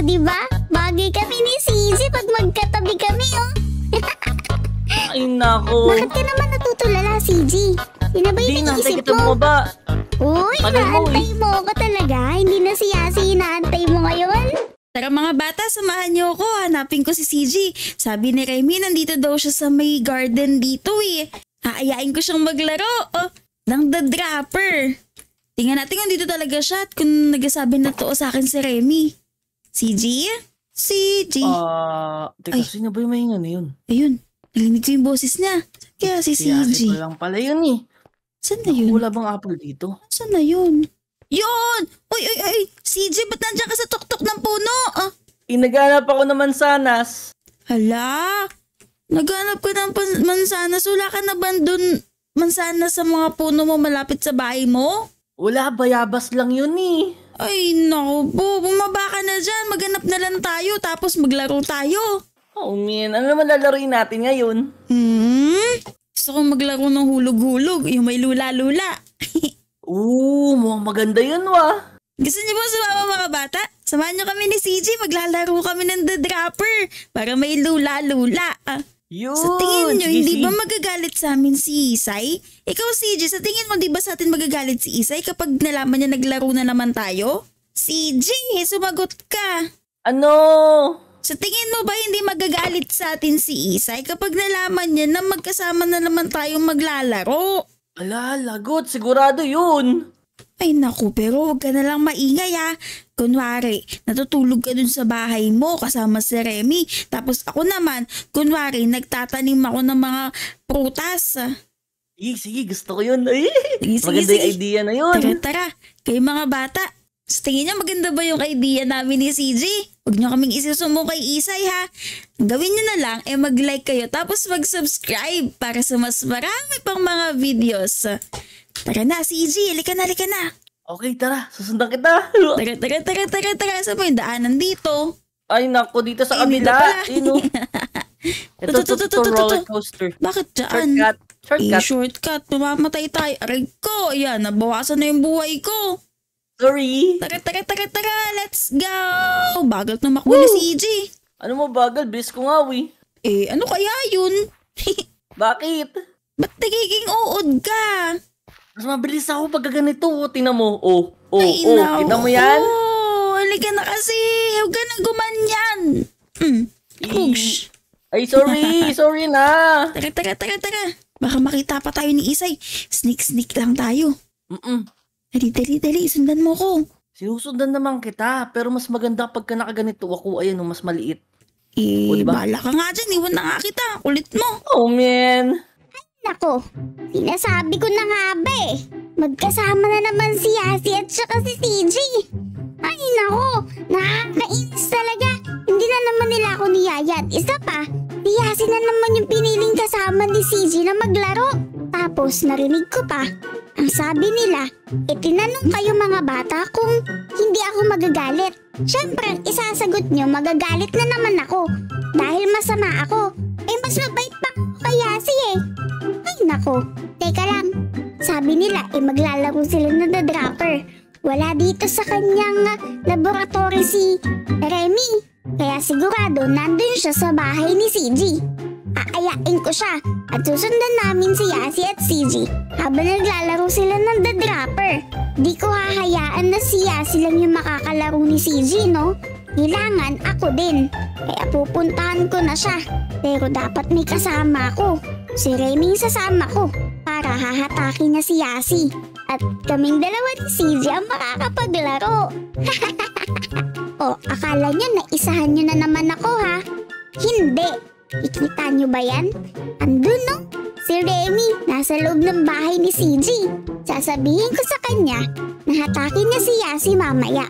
o di ba? Bagay kami ni Sisi pag magkatabi kami, oh. Ay, nako. Bakit ka naman natutulala, CG? Yun na ba yung iniisip mo? mo ba? Uy, Pagay naantay eh? mo, eh. talaga. Hindi na si Yasi inaantay mo ngayon. Tara mga bata, samahan niyo ako. Hanapin ko si CG. Sabi ni Remy, nandito daw siya sa may garden dito eh. Haayain ko siyang maglaro. Oh, ng the dropper. Tingnan natin kung dito talaga siya at kung nagsasabi na to sa akin si Remy. CG? CG. Ah, uh, teka, Ay. sino ba yung may na ano yun? Ayun, narinig ko yung boses niya. Kaya si Siyasi CG. ko lang pala yun eh. Saan na yun? Wala bang apple dito? Saan na yun? Yun! Uy, uy, uy! CJ, ba't nandiyan ka sa tuktok ng puno? Ah, Inaganap eh, ako ng mansanas. hala! Naganap ka ng pan- mansanas. Wala ka na ba dun mansanas sa mga puno mo malapit sa bahay mo? Wala, bayabas lang yun eh. Ay, no, po, bumaba ka na dyan. Maganap na lang tayo, tapos maglaro tayo. Oh, man. Ano naman lalaroin natin ngayon? Hmm? Gusto kong maglaro ng hulog-hulog, yung may lula-lula. Oo, mukhang maganda yun, wa. Gusto niyo ba sumama mga bata? Samahan niyo kami ni CJ, maglalaro kami ng The Dropper para may lula-lula. Ah. Yun, sa tingin nyo, hindi ba magagalit sa amin si Isay? Ikaw, CJ, sa tingin mo, di ba sa atin magagalit si Isay kapag nalaman niya naglaro na naman tayo? CJ, eh, sumagot ka. Ano? Sa tingin mo ba hindi magagalit sa atin si Isay kapag nalaman niya na magkasama na naman tayong maglalaro? Ala, lagot. Sigurado yun. Ay naku, pero huwag ka na lang maingay ah. Kunwari, natutulog ka dun sa bahay mo kasama si Remy. Tapos ako naman, kunwari, nagtatanim ako ng mga prutas. Sige, sige, gusto ko yun. Ay, sige, maganda sige, idea na yun. Tara, tara. Kayo mga bata, sa tingin niya maganda ba yung idea namin ni CJ? Huwag niyo kaming isusumo kay Isay ha. Gawin niyo na lang, eh mag-like kayo tapos mag-subscribe para sa mas marami pang mga videos. Tara na, si EG. Halika na, halika na. Okay, tara. Susundan kita. Tara, tara, tara, tara, tara. sa ba yung daanan dito? Ay, nako, dito sa Ay, kabila. Ino. Eh, ito, ito, ito, roller coaster. Bakit dyan? Shortcut. Shortcut. Eh, shortcut. Mamamatay tayo. Aray ko. Ayan, nabawasan na yung buhay ko. Sorry. Tara, tara, tara, tara. Let's go. Bagal tumakbo na si EG. Ano mo bagal? Bilis ko nga, we. Eh, ano kaya yun? Bakit? Ba't nagiging uod ka? Mas mabilis ako pag ganito. Oh. Tingnan mo. Oh, oh, Ay, oh. No. Kita mo yan? Oh, halika na kasi. Huwag ka na gumanyan. Mm. Pugs. Ay, sorry. sorry na. Taka, taka, taka, taka. Baka makita pa tayo ni Isay. Sneak, sneak lang tayo. Mm-mm. Dali, dali, dali. Sundan mo ko. Sinusundan naman kita. Pero mas maganda pagka nakaganito ako. Ayun, oh, mas maliit. Eh, o, diba? bala ka nga dyan. Iwan na nga kita. Kulit mo. Oh, man. Nako, sinasabi ko na nga ba eh. Magkasama na naman si Yasi at saka si CJ. Ay nako, nakakainis talaga. Hindi na naman nila ako niyaya at isa pa, si Yasi na naman yung piniling kasama ni CJ na maglaro. Tapos narinig ko pa, ang sabi nila, itinanong e, kayo mga bata kung hindi ako magagalit. Siyempre, isasagot niyo, magagalit na naman ako dahil masama ako. Eh mas mabait pa kaya sige. Ay nako, teka lang. Sabi nila eh maglalaro sila ng The Dropper. Wala dito sa kanyang ah, laboratory si Remy. Kaya sigurado nandun siya sa bahay ni CG. Aayain ko siya at susundan namin si Yasi at CG habang naglalaro sila ng The Dropper. Di ko hahayaan na si Yasi lang yung makakalaro ni CG, no? Kailangan ako din. Kaya pupuntahan ko na siya. Pero dapat may kasama ko. Si Remy sasama ko para hahataki niya si Yasi. At kaming dalawa ni CJ ang makakapaglaro. o, akala niyo na isahan niyo na naman ako ha? Hindi. Ikita niyo ba yan? Andun no? Si Remy, nasa loob ng bahay ni CJ. Sasabihin ko sa kanya na hatakin niya si Yasi mamaya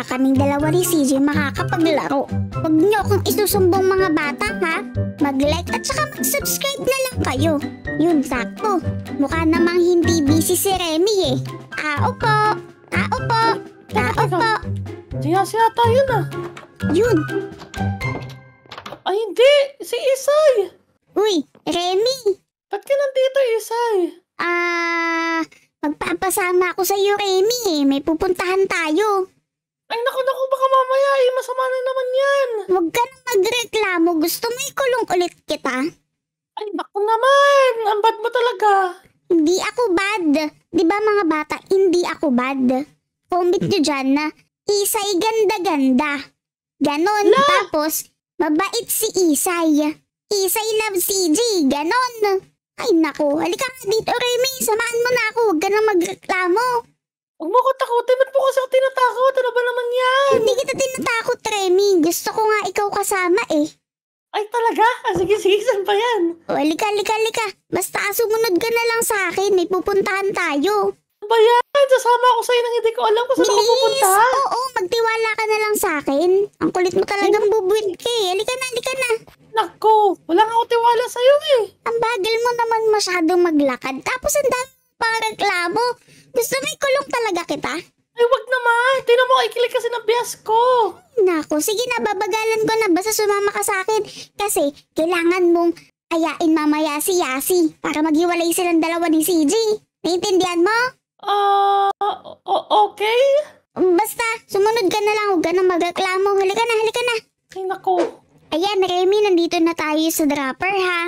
talaga kaming dalawa ni CJ makakapaglaro. Huwag niyo akong isusumbong mga bata ha. Mag-like at saka mag-subscribe na lang kayo. Yun sakto. Mukha namang hindi busy si Remy eh. Tao po! Tao po! Tao po! Siya-siya tayo na. Yun. Ay hindi! Si Isay! Uy, Remy! Ba't ka nandito, Isay? Ah... Uh... Magpapasama ako sa iyo, Remy. Eh. May pupuntahan tayo. Ay, naku, naku, baka mamaya eh, masama na naman yan. Huwag ka na magreklamo. Gusto mo ikulong ulit kita? Ay, naku naman. Ang bad mo talaga. Hindi ako bad. Di ba mga bata, hindi ako bad. Comment nyo dyan na Isay ganda-ganda. Ganon. La! Tapos, mabait si Isay. Isay love CJ. Ganon. Ay, naku. Halika nga dito, Remy. Samahan mo na ako. Huwag ka na magreklamo. Huwag mo ako takutin. Ba't po kasi ako tinatakot? Ano ba naman yan? Hindi kita tinatakot, Remy. Gusto ko nga ikaw kasama eh. Ay, talaga? Ah, sige, sige. Saan pa yan? O, alika, alika, alika. Basta ah, sumunod ka na lang sa akin. May pupuntahan tayo. Ano ba yan? Sasama ako sa'yo nang hindi ko alam kung saan Bilis! ako pupunta. Oo, magtiwala ka na lang sa akin. Ang kulit mo talagang Ay, bubuit ka eh. Alika na, alika na. Nako, wala nga ako tiwala sa'yo eh. Ang bagal mo naman masyadong maglakad. Tapos ang dami pang reklamo. Gusto may kulong talaga kita? Ay, wag na ma! Tingnan mo, ikilig kasi ng bias ko. Nako, sige na, babagalan ko na. Basta sumama ka sa akin. Kasi, kailangan mong ayain mamaya si Yasi para maghiwalay silang dalawa ni CJ. Naintindihan mo? Ah, uh, okay. Basta, sumunod ka na lang. Huwag ka na magreklamo. Halika na, halika na. Ay, nako. Ayan, Remy, nandito na tayo sa dropper, ha?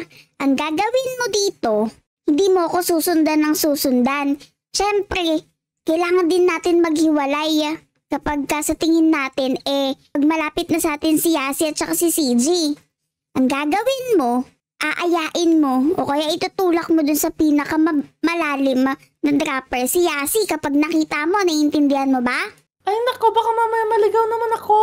Ang gagawin mo dito, hindi mo ako susundan ng susundan. Siyempre, kailangan din natin maghiwalay ah. kapag sa tingin natin eh pag malapit na sa atin si Yasi at saka si CJ. Ang gagawin mo, aayain mo o kaya itutulak mo dun sa pinakamalalim ah, na dropper si Yasi kapag nakita mo, naiintindihan mo ba? Ay nako, baka mamaya maligaw naman ako.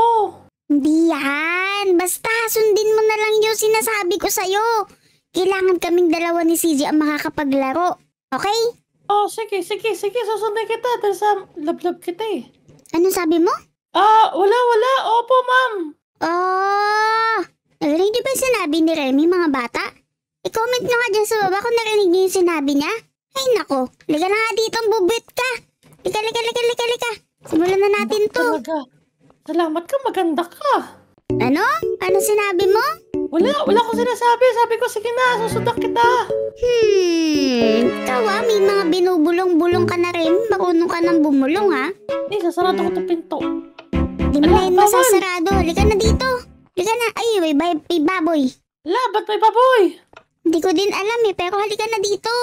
Hindi yan. Basta sundin mo na lang yung sinasabi ko sa'yo. Kailangan kaming dalawa ni CJ ang makakapaglaro. Okay? Oh, sige, sige, sige, susunod kita dahil sa lablab kita eh. Ano sabi mo? Ah, wala, wala. Opo, ma'am. Oh, narinig niyo ba sinabi ni Remy, mga bata? I-comment nyo nga dyan sa baba kung narinig niyo yung sinabi niya. Ay, nako. Liga na nga dito, bubit ka. Liga, liga, liga, liga, liga. Simulan na natin to. Talaga. Salamat ka, maganda ka. Ano? Ano sinabi mo? Wala, wala ko sinasabi. Sabi ko, sige na, susundan kita. Hmm, tawa, ah, may mga binubulong-bulong ka na rin. Marunong ka nang bumulong, ha? Ah. Hindi, eh, sasarado ko itong pinto. Hindi mo na yun masasarado. Halika na dito. Halika na. Ay, may, may, may baboy. Ala, ba't may baboy? Hindi ko din alam eh, pero halika na dito.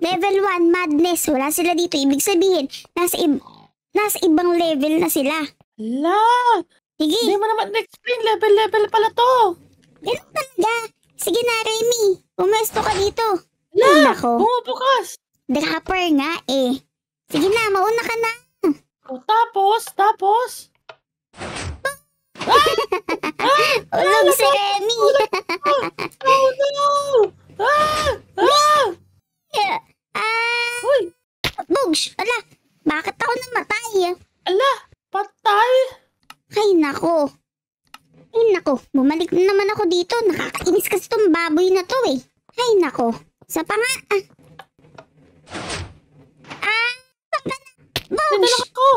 Level 1, madness. Wala sila dito. Ibig sabihin, nasa, ib nasa ibang level na sila. Ala! Sige. Hindi mo naman na-explain. Level-level pala to. Ganun talaga. Sige na, Remy. Pumesto ka dito. Wala. Nako. Bumubukas. Dropper nga eh. Sige na, mauna ka na. O, oh, tapos, tapos. Ah! Ah! Ulog si Remy. Ah! Oh, no! Ah! Ah! Yeah. Ah! Uy! Bugs! Ala! Bakit ako namatay? Ala! Patay! Ay, nako. Ay nako, bumalik na naman ako dito. Nakakainis kasi tong baboy na to eh. Ay nako, sa panga... Ah, ah saan ka na? Bosh! ako!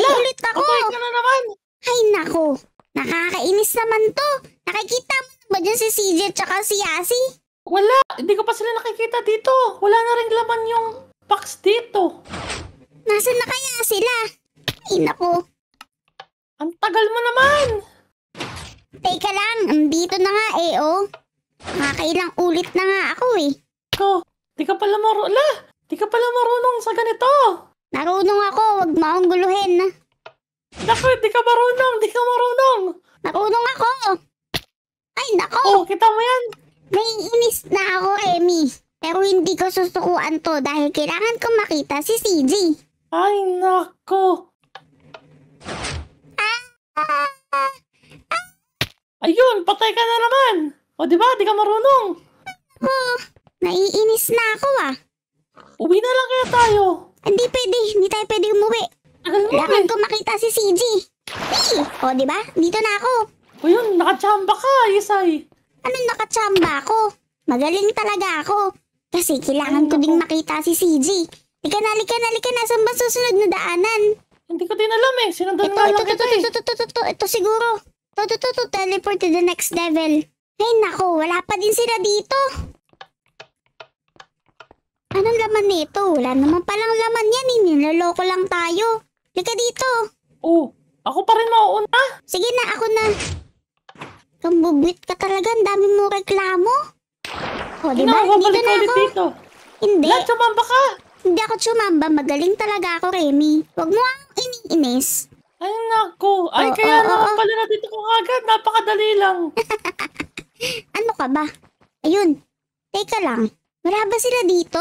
ulit ako! Patay na naman! Ay nako, nakakainis naman to. Nakikita mo ba dyan si CJ at si Yasi? Wala, hindi ko pa sila nakikita dito. Wala na rin laman yung box dito. Nasaan na kaya sila? Ay nako. Ang tagal mo naman! Teka lang, Dito na nga eh, oh. Nakakailang ulit na nga ako eh. Oh, di ka pala marunong. La, di ka pala marunong sa ganito. Marunong ako, Huwag mo akong guluhin. Naku, di ka marunong, di ka marunong. Marunong ako. Ay, nako. Oh, kita mo yan. Naiinis na ako, Remy. Pero hindi ko susukuan to dahil kailangan ko makita si CJ. Ay, nako. ah. Ayun, patay ka na naman. O di ba, di ka marunong. Oh, naiinis na ako ah. Uwi na lang kaya tayo. Hindi pwede, hindi tayo pwede umuwi. Kailangan ko makita si CG. Hey! O di ba, dito na ako. O yun, nakachamba ka, Isay. Anong nakachamba ako? Magaling talaga ako. Kasi kailangan Ay, ko ding makita si CG. Lika na, lika na, lika na. Saan ba susunod na daanan? Hindi ko din alam eh. Sinundan ito, nga ito, lang ito, ito, ito, ito, ito, ito, ito, ito, siguro. To, to, teleport to the next level. Ay, nako, wala pa din sila dito. Anong laman nito? Wala naman palang laman yan eh. lang tayo. Lika dito. Oh, ako pa rin mauuna. Sige na, ako na. Kambubit ka talaga. Ang dami mo reklamo. O, di ba? Dito na ako. Dito. Hindi. Lahat sumamba ka. Hindi ako sumamba. Magaling talaga ako, Remy. Huwag mo ang iniinis. Ay, naku. Ay, oh, kaya oh, naman oh. pala na ko agad. Napakadali lang. ano ka ba? Ayun. Teka lang. Wala ba sila dito?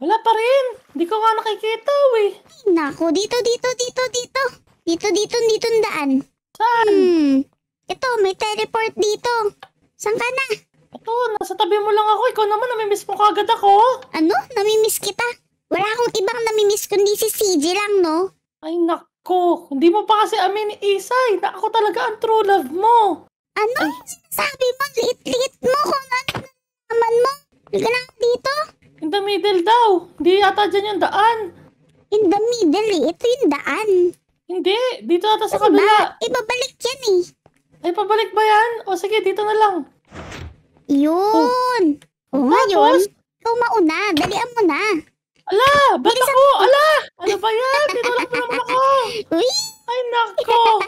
Wala pa rin. Hindi ko nga nakikita, eh. Ay, naku. Dito, dito, dito, dito. Dito, dito, dito daan. Saan? Hmm. Ito, may teleport dito. Saan ka na? Ito, nasa tabi mo lang ako. Ikaw naman, namimiss mo kagad ako. Ano? Namimiss kita? Wala akong ibang namimiss kundi si CJ lang, no? Ay, naku ko. Hindi mo pa kasi amin ni Isay na ako talaga ang true love mo. Ano? Ay. Sabi mo, liit-liit mo kung ano naman mo. Hindi lang dito. In the middle daw. Hindi yata dyan yung daan. In the middle eh. Ito yung daan. Hindi. Dito yata sa kabila. Ibabalik yan eh. Ay, pabalik ba yan? O sige, dito na lang. Yun. Oh. O oh, ngayon, ikaw mauna. Dalian mo na. Ala! Ba't Bilisan ako? Ala! Ano ba yan? Dito na Uy! Ay, nako!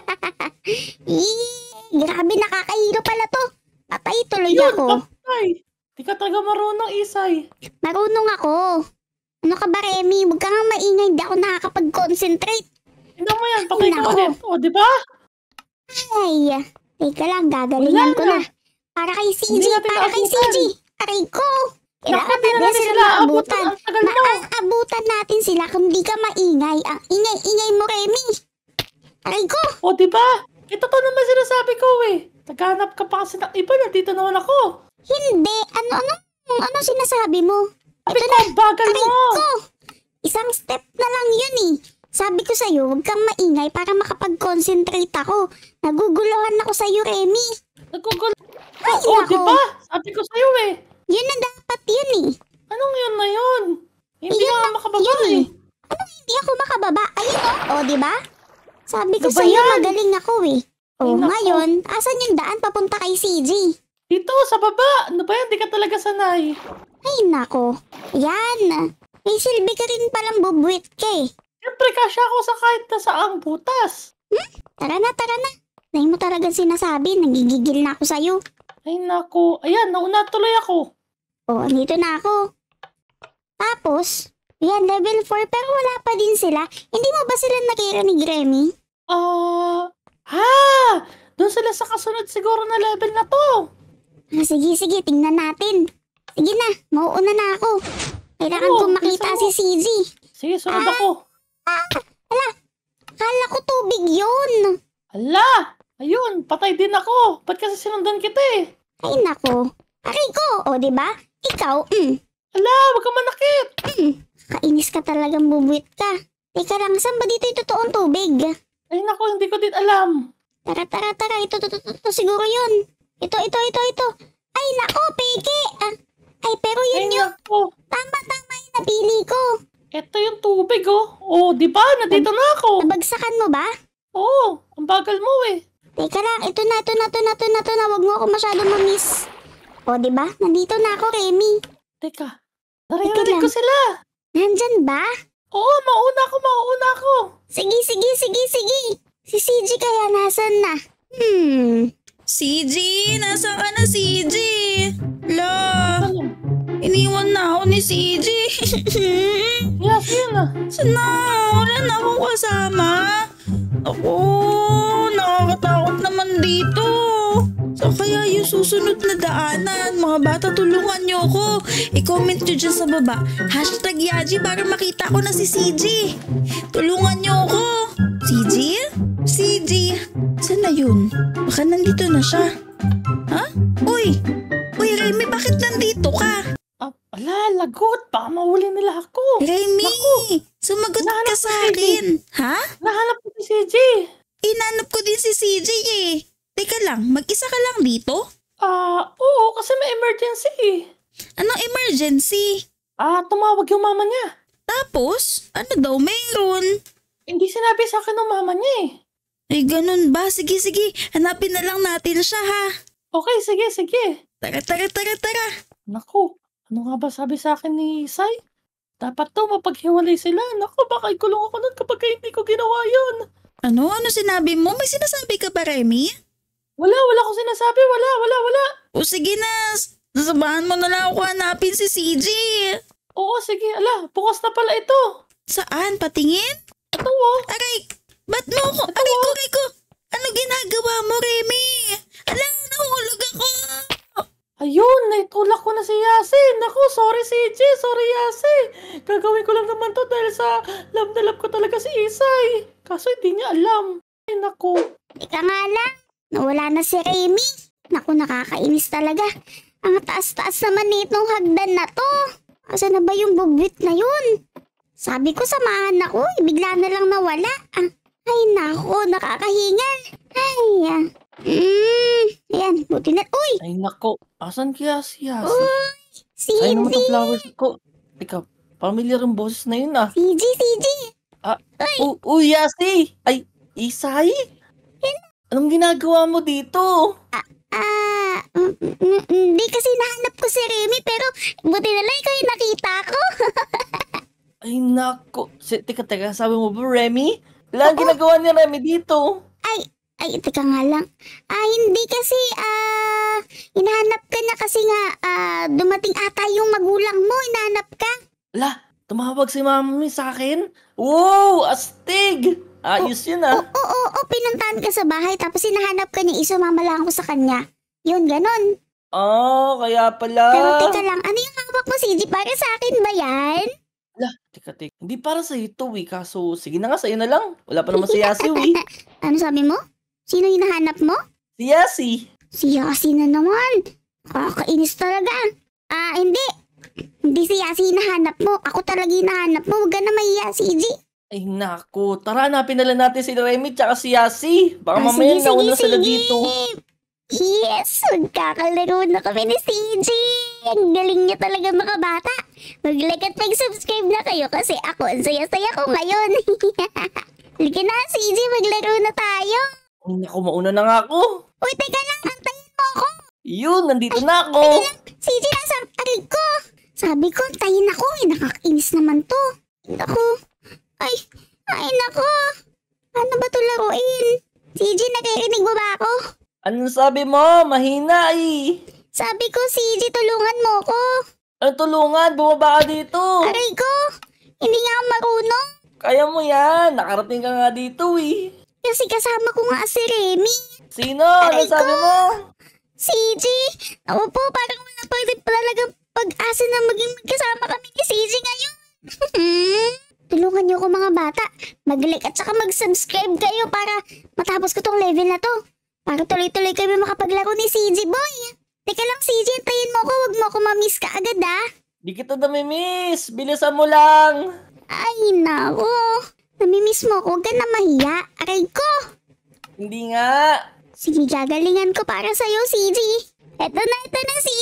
Grabe, nakakahiro pala to. Patay tuloy Yun, ako. Patay. Di ka talaga marunong, Isay. Marunong ako. Ano ka ba, Remy? Huwag ka nga maingay. Di ako nakakapag-concentrate. Ano mo yan? Patay ka ulit. O, di ba? Ay, teka lang. Gagalingan ko na. Para kay CG. Para kay CG. Aray ko. Eh, Nakapatay na natin sila. Abutan. Naabutan natin sila kung di ka maingay. Ang ingay-ingay mo, Remy. Aray ko. O, di ba? Ito eh, to naman sinasabi ko eh. Naghanap ka pa kasi ng iba na dito naman ako. Hindi. Ano, ano, ano sinasabi mo? Sabi ko, na. bagal Aray mo. ko. Isang step na lang yun eh. Sabi ko sa'yo, huwag kang maingay para makapag-concentrate ako. Naguguluhan ako sa'yo, Remy. Naguguluhan? Ay, oh, ako. diba? Sabi ko sa'yo eh. Yun na dapat yun eh. Anong yun na yun? Hindi yun na, makababa yun eh. Ano hindi ako makababa? Ayun o, oh. oh, di ba? Sabi ko diba sa'yo magaling ako eh. Oh, Ay, ngayon, asan yung daan papunta kay CJ? Dito, sa baba. Ano ba yan? Di ka talaga sanay. Ay, nako. Yan. May silbi ka rin palang bubuit ka eh. Siyempre, kasya ako sa kahit na saang butas. Hmm? Tara na, tara na. Nay mo talaga sinasabi. Nagigigil na ako sa'yo. Ay, nako. Ayan, nauna tuloy ako oh, andito na ako. Tapos, yan, level 4, pero wala pa din sila. Hindi mo ba sila ni Remy? Oh, ah, uh, ah, ha! Doon sila sa kasunod siguro na level na to. Ah, sige, sige, tingnan natin. Sige na, mauuna na ako. Kailangan oh, kong makita si CZ. Sige, sunod ah, ako. Ah, ala, kala ko tubig yun. Ala, ayun, patay din ako. Ba't kasi sinundan kita eh? Ay nako, aray ko, o oh, diba? Ikaw, mm. Ala, wag ka manakit. Mm. Kainis ka talagang bubuit ka. Teka lang, saan ba dito yung totoong tubig? Ay nako, hindi ko din alam. Tara, tara, tara. Ito, ito, ito, ito siguro yun. Ito, ito, ito, ito. Ay nako, peke. Ah, ay, pero yun Ay, yun. Naku. Tama, tama yung napili ko. Ito yung tubig, oh. Oh, di ba? Nandito na ako. Nabagsakan mo ba? Oo, oh, ang bagal mo eh. Teka lang, ito na, ito na, ito na, ito na, ito na. Huwag mo ako masyado mamiss. O, di ba? Nandito na ako, Remy. Teka. Narinig ko sila. Nandyan ba? Oo, mauna ako, mauna ako. Sige, sige, sige, sige. Si CG kaya nasan na? Hmm. CG, nasa ka na CG? Lo, ano? iniwan na ako ni CG. yes, yun na. Sana, wala na akong kasama. Ako, nakakatakot naman dito. So kaya yung susunod na daanan, mga bata tulungan nyo ako. I-comment nyo dyan sa baba, hashtag Yaji para makita ko na si CJ. Tulungan nyo ako. CJ? CJ? Saan na yun? Baka nandito na siya. Ha? Uy! Uy, Remy, bakit nandito ka? Uh, ala, lagot. Baka mahuli nila ako. Remy! Naku. Sumagot Nahanap ka sa akin. Ha? Nahanap ko si CJ. Inanap ko din si CJ eh. Teka lang, mag-isa ka lang dito? Ah, uh, oo, kasi may emergency eh. Anong emergency? Ah, tumawag yung mama niya. Tapos, ano daw mayroon? Hindi sinabi sa akin ng mama niya eh. Ay, eh, ganun ba? Sige, sige. Hanapin na lang natin siya ha. Okay, sige, sige. Tara, tara, tara, tara. Naku, ano nga ba sabi sa akin ni Sai? Dapat daw mapaghiwalay sila. Naku, baka ikulong ako nun kapag hindi ko ginawa yun. Ano? Ano sinabi mo? May sinasabi ka ba, Remy? Wala, wala ko sinasabi. Wala, wala, wala. O sige na. Sasabahan mo na lang ako hanapin si CJ. Oo, sige. Ala, bukas na pala ito. Saan? Patingin? Ito oh. Aray, ba't mo ako? Ito, aray ko, oh. aray ko. Ano ginagawa mo, Remy? Ala, nahulog ako. Ayun, naitulak ko na si Yase. Naku, sorry CJ, sorry Yase. Gagawin ko lang naman to dahil sa love na love ko talaga si Isay. Kaso hindi niya alam. Ay, naku. Hindi ka nga alam. Nawala na si Remy. Naku, nakakainis talaga. Ang taas-taas naman nitong hagdan na to. Asa na ba yung bubwit na yun? Sabi ko samahan ako, eh, bigla na lang nawala. Ah, ay naku, nakakahingal. Ay, ah. Mm, yan, buti na. Uy! Ay nako, asan kaya si Yasi? Uy, si Ay naman ang flowers ko. Teka, pamilyar ang boses na yun ah. CG, CG! Ah, uy, uy Yasi! Ay, Isay? Anong ginagawa mo dito? Ah, ah hindi kasi nahanap ko si Remy pero buti na lang ikaw yung nakita ko. Ay nako. Si, teka, teka, sabi mo ba Remy? Wala ang ginagawa ni Remy dito. Ay, ay, teka nga lang. Ah, hindi kasi, ah, hinahanap ka na kasi nga, ah, dumating ata yung magulang mo, hinahanap ka. La, tumawag si mami sa akin? Wow, astig! Ayos yun ah. Oo, oo, oo, pinuntahan ka sa bahay tapos hinahanap ka niya, isumamalaan ko sa kanya. Yun, ganun. Oh, kaya pala. Pero teka lang, ano yung hawak mo, CJ? Para sa akin ba yan? Ala, teka, teka. Hindi para sa ito, eh. Kaso, sige na nga, sa'yo na lang. Wala pa naman si Yasi, eh. ano sabi mo? Sino yung hinahanap mo? Si Yasi. Si Yasi na naman. Kakainis talaga. Ah, hindi. Hindi si Yasi hinahanap mo. Ako talaga hinahanap mo. Huwag ka na mahiya, CJ. Ay nako, tara na lang natin si Remy tsaka si Yasi. Baka ah, mamaya sige, nauna sila sige. dito. Yes! Magkakalaro na kami ni CJ! Ang galing niya talaga mga bata! Mag-like at mag-subscribe na kayo kasi ako, ang saya-saya ko ngayon! Halika na, CJ! Maglaro na tayo! Ay naku, mauna na nga ako! Uy, teka lang! Antayin mo ako! Yun! Nandito Ay, na ako! CJ, nasa arig ko! Sabi ko, antayin ako! Eh, nakakainis naman to! Ako. Ay, ay nako. Ano ba to laruin? CJ, nakikinig mo ba ako? Anong sabi mo? Mahina eh. Sabi ko, CJ, tulungan mo ko. Ano tulungan? Bumaba ka dito. Aray ko, hindi nga ako marunong. Kaya mo yan. Nakarating ka nga dito eh. Kasi kasama ko nga si Remy. Sino? Ano Aray ano sabi ko? mo? CJ, ako po, parang wala pa rin talagang pag-asa na maging magkasama kami ni CJ ngayon. Tulungan niyo ko mga bata. Mag-like at saka mag-subscribe kayo para matapos ko tong level na to. Para tuloy-tuloy kami makapaglaro ni CJ Boy. Teka lang CJ, tayin mo ko. Huwag mo ako mamiss ka agad ah. Di kita namimiss. Bilisan mo lang. Ay nako. Namimiss mo ako. Huwag na mahiya. Aray ko. Hindi nga. Sige, gagalingan ko para sa'yo, CJ. Eto na, eto na, CJ.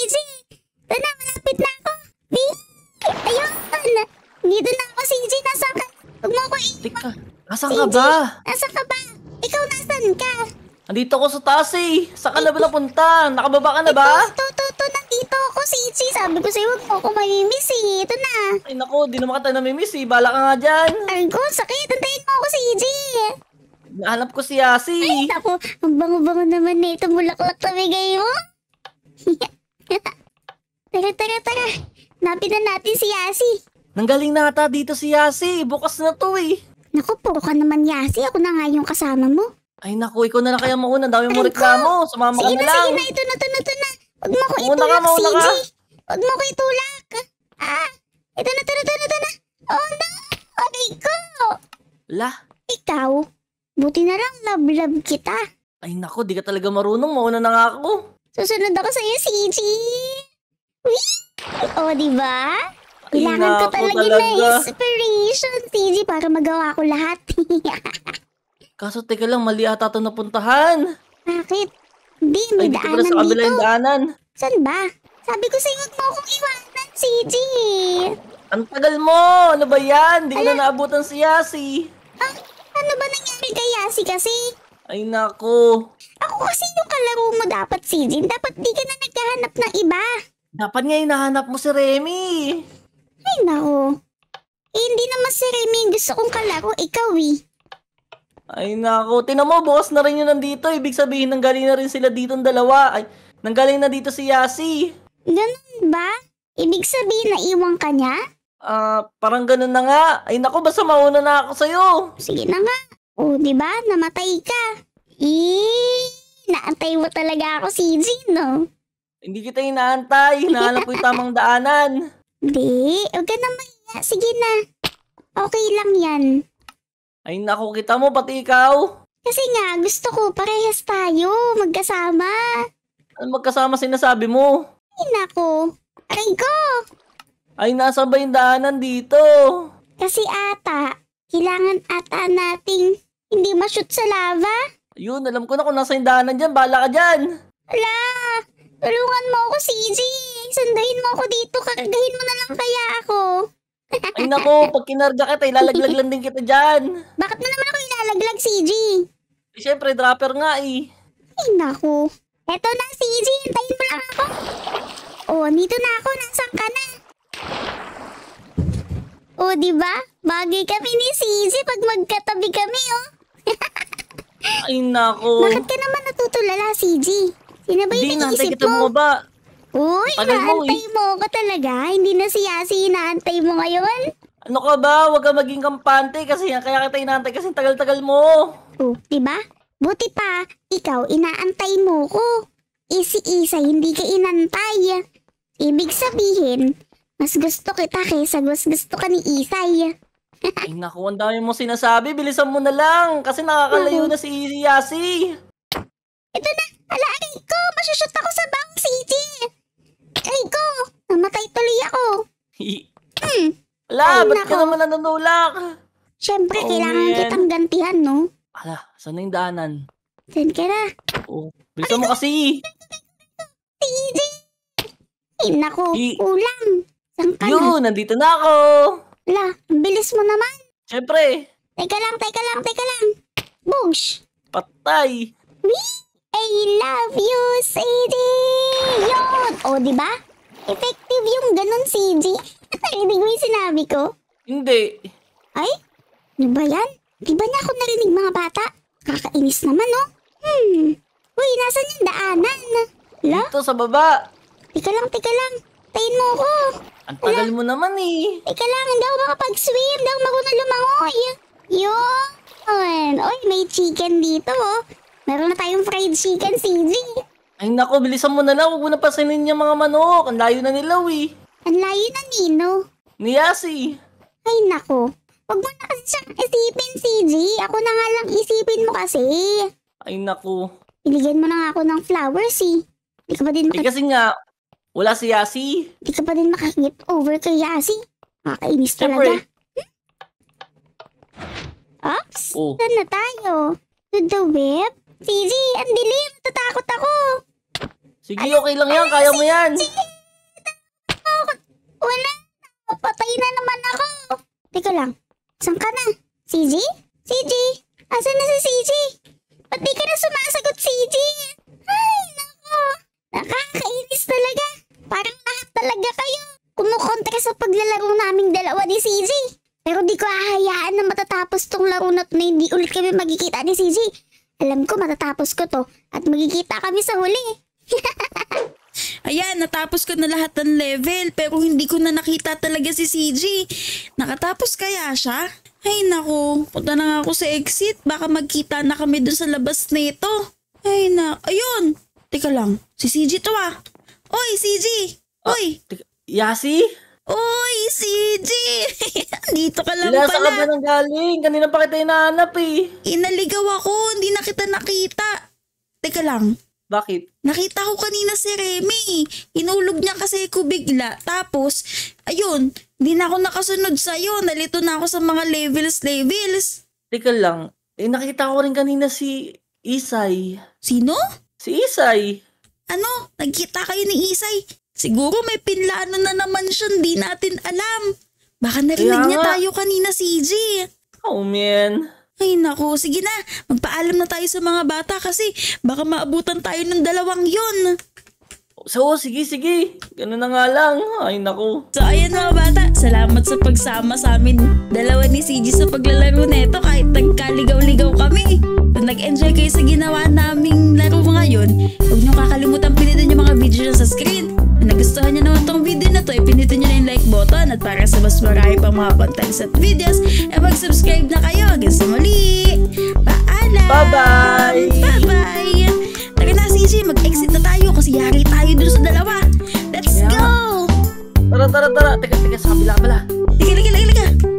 Nasaan ka ba? Nasaan ka ba? Ikaw nasaan ka? Nandito ako sa taas eh. Saan na ba napunta? Nakababa ka na ba? Ito, ito, ito. Nakita ako si Ichi. Sabi ko sa'yo, huwag mo ako mamimiss eh. Ito na. Ay naku, di naman ka tayo namimiss eh. Bala ka nga dyan. Argo, sakit. Antayin mo ako si Ichi. Nahanap ko si Yasi. Ay, naku. Ang bango-bango naman na eh. ito. Bulaklak na bigay mo. tara, tara, tara. Napin na natin si Yasi. Nanggaling na ata dito si Yasi. Bukas na to eh. Naku, po, ka naman yasi. Ako na nga yung kasama mo. Ay naku, ikaw na lang kaya mauna. Dami mo reklamo. Sumama ka na, na lang. Sige na, ito na, ito na, ito na. Huwag mo ko mauna itulak, ka, CJ. Ka. Huwag mo ko itulak. Ah, ito na, ito na, ito na, ito na. Oh no, aray ko. La? Ikaw, buti na lang love-love kita. Ay naku, di ka talaga marunong. Mauna na nga ako. Susunod ako sa'yo, CJ. Wee! Oh, di ba? diba? Kailangan ko talaga, talaga. na inspiration, TG, para magawa ko lahat. Kaso teka lang, mali ata ito napuntahan. Bakit? Hindi, may Ay, daanan dito. Ay, sa Saan ba? Sabi ko sa huwag mo akong iwanan, CG. Ang tagal mo! Ano ba yan? Hindi ko na naabutan si Yasi. Ah, ano ba nangyari kay Yasi kasi? Ay nako. Ako kasi yung kalaro mo dapat, CG. Dapat di ka na naghahanap ng iba. Dapat nga hinahanap mo si Remy. Ay, nako. Eh, hindi naman si Remy yung gusto kong kalaro. Ikaw, eh. Ay, nako. Tinan mo, bukas na rin yun nandito. Ibig sabihin, nanggaling na rin sila dito ang dalawa. Ay, nanggaling na dito si Yasi. Ganun ba? Ibig sabihin na kanya? Ah, uh, parang ganun na nga. Ay, nako, basta mauna na ako sa'yo. Sige na nga. O, oh, di ba? Namatay ka. Eh, naantay mo talaga ako si Jin, no? Hindi kita inaantay. Hinahanap ko yung tamang daanan. Hindi. Huwag ka na mahiya. Sige na. Okay lang yan. Ay nako, kita mo pati ikaw. Kasi nga, gusto ko parehas tayo. Magkasama. Ano magkasama sinasabi mo? Ay nako. Aray ko. Ay, nasa ba yung daanan dito? Kasi ata, kailangan ata nating hindi ma-shoot sa lava. Ayun, alam ko na kung nasa yung daanan dyan. Bala ka dyan. Ala, tulungan mo ako, CJ sandahin mo ako dito, kakagahin mo na lang kaya ako. Ay nako, pag kinarga kita, ilalaglag lang din kita dyan. Bakit mo naman ako ilalaglag, CG? Eh, Siyempre, dropper nga eh. Ay nako. Eto na, CG, hintayin mo lang ako. Oh, nito na ako, nasan ka na? Oh, di ba? Bagay kami ni CG pag magkatabi kami, oh. Ay nako. Bakit ka naman natutulala, CG? Sino ba yung Di, naisip mo? Hindi, natin kita bumaba. Uy, Tagal mo, naantay eh. mo ko talaga? Hindi na si Yasi inaantay mo ngayon? Ano ka ba? Huwag ka maging kampante kasi kaya kita inaantay kasi tagal-tagal mo. Oh, di ba? Buti pa, ikaw inaantay mo ko. Isi-isa hindi ka inantay. Ibig sabihin, mas gusto kita kaysa mas gusto ka ni Isay. Ay naku, ang dami mong sinasabi. Bilisan mo na lang kasi nakakalayo na si Yasi. Ito na, alaari ko! Masushoot ako sa bang CJ! aray ko! Namatay tuloy ako. Hmm. Ala, Ay, ba't nako. ka naman nanunulak? Siyempre, oh, kailangan man. kitang gantihan, no? Ala, saan na yung daanan? Saan ka na? Oh, bilisan mo kasi! TJ! Inako, nako, I... kulang. Saan ka Yun, na? nandito na ako! Ala, ang bilis mo naman. Siyempre. Teka lang, teka lang, teka lang. Boosh! Patay! Wee! I love you, Sadie! O, oh, di ba? Effective yung ganun, CG. Narinig mo yung sinabi ko? Hindi. Ay? Ano ba yan? Di ba niya ako narinig mga bata? Kakainis naman, no? Oh. Hmm. Uy, nasan yung daanan? Hala? Dito sa baba. Tika lang, tika lang. Tayin mo ako. Ang tagal Hala? mo naman eh. Tika lang, hindi ako makapag-swim. Hindi ako marunong lumangoy. Yun. Uy, may chicken dito oh. Meron na tayong fried chicken, CJ. Ay nako, bilisan mo na lang. Huwag mo na pasanin yung mga manok. Ang layo na ni Lawi. Ang layo na nino. Ni Yasi. Ay nako. Huwag mo na kasi siyang isipin, CJ. Ako na nga lang isipin mo kasi. Ay nako. Piligyan mo na nga ako ng flowers, eh. Hindi ka pa din Eh makakit... kasi nga, wala si Yasi. Di ka pa din makakit over kay Yasi. Nakakainis talaga. Siyempre. Hmm? Ops! Oh. Saan na tayo? To the web? CJ, ang dilim! Tatakot ako! Sige, okay lang yan. Kaya mo yan. Wala. Patay na naman ako. Teka lang. Saan ka na? CG? CG? Asan na si CG? Ba't di ka na sumasagot, CG? Ay, nako. Nakakainis talaga. Parang lahat talaga kayo. Kumukontra sa paglalaro naming dalawa ni CG. Pero di ko ahayaan na matatapos tong laro na to na hindi ulit kami magkikita ni CG. Alam ko matatapos ko to at magkikita kami sa huli. Ayan, natapos ko na lahat ng level pero hindi ko na nakita talaga si CJ. Nakatapos kaya siya? Ay nako, punta na nga ako sa exit. Baka magkita na kami dun sa labas nito. Ay na, ayun. Teka lang, si CJ to ah. Oy, CJ! Ah, Oy! Uh, Yasi? Oy, CJ! Dito ka lang Ilasa pala. Ilasa ka ba ng galing? Kanina pa kita hinahanap eh. Inaligaw ako, hindi na kita nakita. Teka lang, bakit? Nakita ko kanina si Remy. Inulog niya kasi ko bigla. Tapos, ayun, hindi na ako nakasunod sa'yo. Nalito na ako sa mga levels, levels. Teka lang, eh, nakita ko rin kanina si Isay. Sino? Si Isay. Ano? Nagkita kayo ni Isay? Siguro may pinlano na naman siya, hindi natin alam. Baka narinig Kaya niya tayo kanina, CJ. Oh man, ay nako, sige na, magpaalam na tayo sa mga bata kasi baka maabutan tayo ng dalawang yon. So, sige, sige. Ganun na nga lang. Ay, nako. So, ayan mga bata. Salamat sa pagsama sa amin. Dalawa ni CG sa paglalaro neto kahit nagkaligaw-ligaw kami. Kung nag-enjoy kayo sa ginawa naming laro ngayon, huwag niyong kakalimutan pinitin yung mga video sa screen nagustuhan niya naman tong video na to, ipindutin eh, niyo na yung like button at para sa mas marami pang mga contents at videos, e mag-subscribe na kayo. Hanggang sa muli! Paalam! Bye-bye! Bye-bye! Taka na, Sisi, mag-exit na tayo kasi yari tayo dun sa dalawa. Let's yeah. go! Tara, tara, tara! Teka, teka, sabi lang pala. Teka, teka, teka, teka!